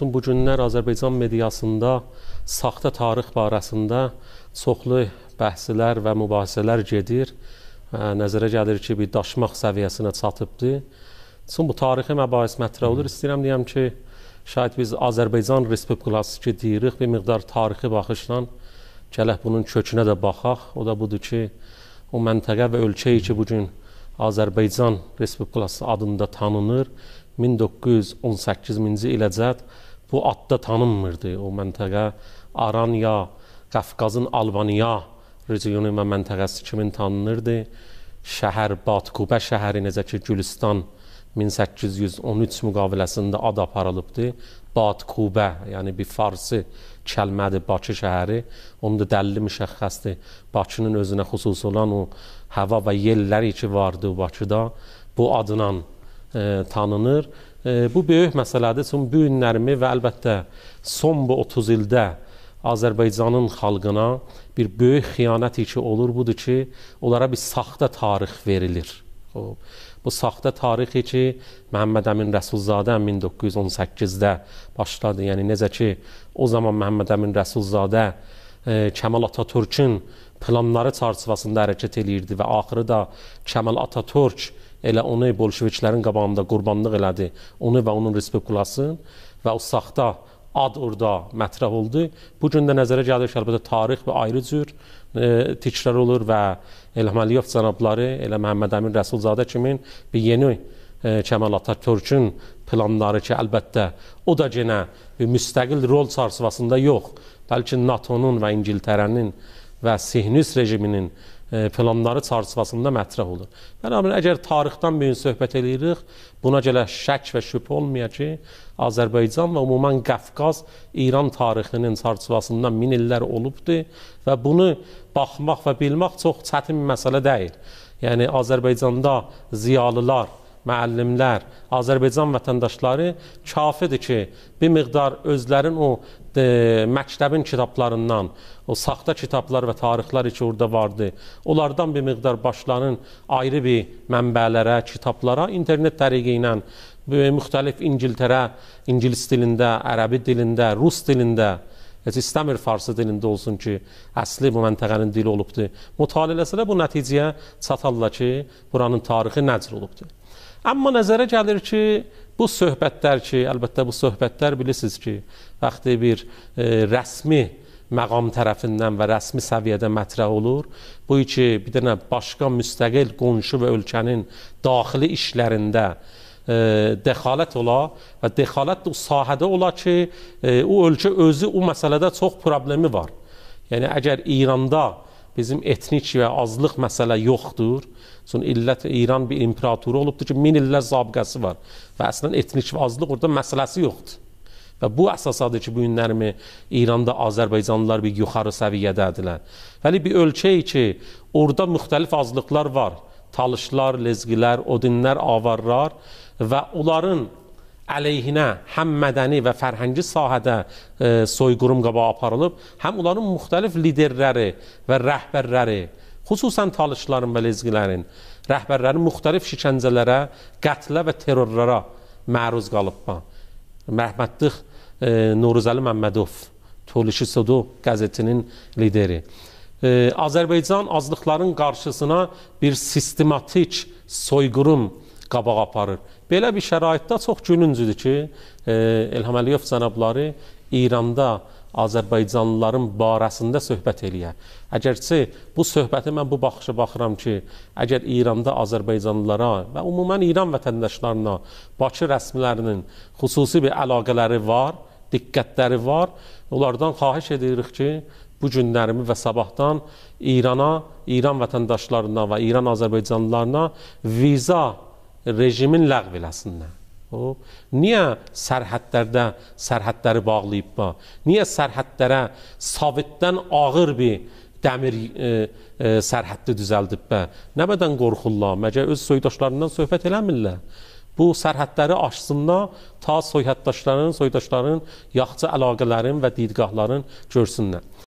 Bu günlər Azərbaycan mediasında saxta tarix barəsində çoxlu bəhslər və mübahisələr gedir. Nəzərə gəlir ki, bir daşmaq səviyyəsinə çatıbdır. Çün bu tarixi məbahis mətrə olur. İstəyirəm deyəm ki, şahid biz Azərbaycan Respublikası ki, deyirik, bir miqdar tarixi baxışla gələk bunun kökünə də baxaq. O da budur ki, o məntəqə və ölkəyi ki, bugün Azərbaycan Respublikası adında tanınır. 1918-ci iləcət bu adda tanınmırdı o məntəqə. Aranya, Qafqazın Albaniya regionu və məntəqəsi kimi tanınırdı. Şəhər Batkubə şəhəri necə ki Gülüstan şəhəri 1813 müqaviləsində ad aparılıbdır. Badkubə, yəni bir farsı kəlmədir Bakı şəhəri. Onun da dəlili müşəxxəsdir. Bakının özünə xüsus olan o hava və yelləri ki vardı Bakıda, bu adla e, tanınır. E, bu böyük məsələdir. Çünki bu günlərimi və əlbəttə son bu 30 ildə Azərbaycanın xalqına bir böyük xiyanət ki olur budur ki, onlara bir saxta tarix verilir. Xoş. Bu saxta tarixi ki, Məhəmməd Əmin Rəsulzadə 1918-də başladı. Yəni necə ki, o zaman Məhəmməd Əmin Rəsulzadə e, Kəmal Atatürkün planları çərçivəsində hərəkət eləyirdi və axırı da Kəmal Atatürk elə onu bolşeviklərin qabağında qurbanlıq elədi. Onu və onun respublikasını və o saxta ad orada mətrəh oldu. Bu gün də nəzərə gəlir ki, əlbəttə tarix və ayrı cür e, təkrar olur və Elham Əliyev cənabları, elə Məhəmməd Əmin Rəsulzadə kimin bir yeni e, Kəmal Atatürkün planları ki, əlbəttə o da yenə bir müstəqil rol çərçivəsində yox, bəlkə NATO-nun və İngiltərənin və Sihnüs rejiminin E, planları çərçivəsində mətrəh olur. Bənabər əgər tarixdən bu gün söhbət eləyirik, buna görə şək və şübhə olmayacaq ki, Azərbaycan və ümumən Qafqaz İran tarixinin çərçivəsində min illər olubdu və bunu baxmaq və bilmək çox çətin bir məsələ deyil. Yəni Azərbaycanda ziyalılar müəllimlər, Azərbaycan vətəndaşları kafidir ki, bir miqdar özlərin o e, məktəbin kitablarından, o saxta kitablar və tarixlər ki, orada vardı, onlardan bir miqdar başlanın ayrı bir mənbələrə, kitablara internet tərəqi ilə e, müxtəlif İngiltərə, İngiliz dilində, ərəbi dilində, rus dilində, heç istəmir farsı dilində olsun ki, əsli bu məntəqənin dili olubdur. Mütaliə eləsələr bu nəticəyə çatarlar ki, buranın tarixi nəcr olubdur. Amma nəzərə gəlir ki, bu söhbətlər ki, əlbəttə bu söhbətlər bilirsiniz ki, vaxtı bir e, rəsmi məqam tərəfindən və rəsmi səviyyədə mətrəh olur. Bu iki bir dənə başqa müstəqil qonşu və ölkənin daxili işlərində e, dəxalət ola və dəxalət də o sahədə ola ki, e, o ölkə özü o məsələdə çox problemi var. Yəni əgər İranda bizim etnik və azlıq məsələ yoxdur. Son illət İran bir imperatoru olubdur ki, min illər zabıqəsi var və əslən etnik və azlıq orada məsələsi yoxdur. Və bu əsasadır ki, bu günlərimi İranda Azərbaycanlılar bir yuxarı səviyyədədirlər. Vəli bir ölkəyi ki, orada müxtəlif azlıqlar var. Talışlar, lezgilər, odinlər, avarlar və onların əleyhinə həm mədəni və fərhəngi sahədə e, soyqurum qabağa aparılıb, həm onların müxtəlif liderləri və rəhbərləri, xüsusən talışların və lezgilərin, rəhbərlərin müxtəlif şikəncələrə, qətlə və terrorlara məruz qalıbma. Məhməddiq e, Nuruzəli Məmmədov, Tolişi Sudu qəzetinin lideri. E, Azərbaycan azlıqların qarşısına bir sistematik soyqurum qabağa aparır. Belə bir şəraitdə çox gülüncüdür ki, Elham Əliyev cənabları İranda Azərbaycanlıların barəsində söhbət eləyə. Əgərçi bu söhbəti mən bu baxışa baxıram ki, əgər İranda Azərbaycanlılara və ümumən İran vətəndaşlarına Bakı rəsmilərinin xüsusi bir əlaqələri var, diqqətləri var, onlardan xahiş edirik ki, bu günlərimi və sabahdan İrana, İran vətəndaşlarına və İran Azərbaycanlılarına viza rejimin ləğv eləsinlər. O, niyə sərhədlərdə sərhədləri bağlayıb ba? Niyə sərhədlərə Sovetdən ağır bir dəmir e, e, sərhəddi düzəldib bə? Nəmədən qorxurlar? Məcə öz soydaşlarından söhbət eləmirlər. Bu sərhədləri aşsınlar, ta soydaşların, soydaşların yaxşı əlaqələrin və didqahların görsünlər.